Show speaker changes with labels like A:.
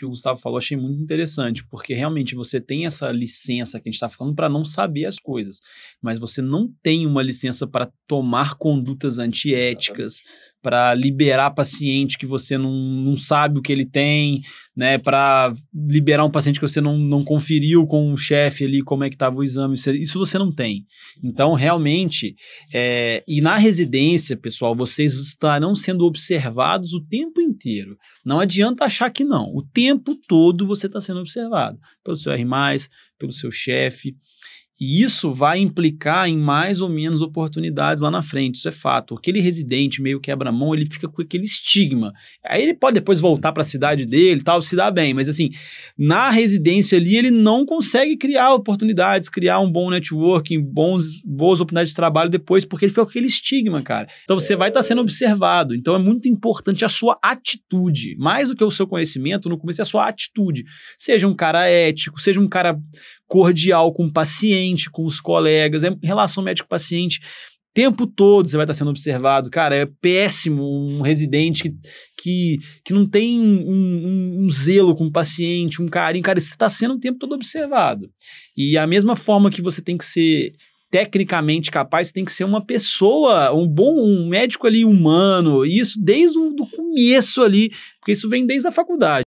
A: que o Gustavo falou, achei muito interessante, porque realmente você tem essa licença que a gente está falando para não saber as coisas, mas você não tem uma licença para tomar condutas antiéticas, para liberar paciente que você não, não sabe o que ele tem, né, para liberar um paciente que você não, não conferiu com o chefe ali como é que estava o exame, isso você não tem. Então, realmente, é, e na residência, pessoal, vocês estarão sendo observados o tempo inteiro. Não adianta achar que não. O tempo todo você está sendo observado pelo seu R, pelo seu chefe. E isso vai implicar em mais ou menos oportunidades lá na frente, isso é fato. Aquele residente meio quebra-mão, ele fica com aquele estigma. Aí ele pode depois voltar para a cidade dele, tal, se dar bem, mas assim, na residência ali ele não consegue criar oportunidades, criar um bom networking, bons boas oportunidades de trabalho depois, porque ele fica com aquele estigma, cara. Então você vai estar tá sendo observado. Então é muito importante a sua atitude, mais do que o seu conhecimento, no começo é a sua atitude. Seja um cara ético, seja um cara cordial com o paciente, com os colegas, é relação médico-paciente. Tempo todo você vai estar sendo observado. Cara, é péssimo um residente que, que, que não tem um, um, um zelo com o paciente, um carinho. Cara, você está sendo o tempo todo observado. E a mesma forma que você tem que ser tecnicamente capaz, tem que ser uma pessoa, um bom um médico ali humano, isso desde o do começo ali, porque isso vem desde a faculdade.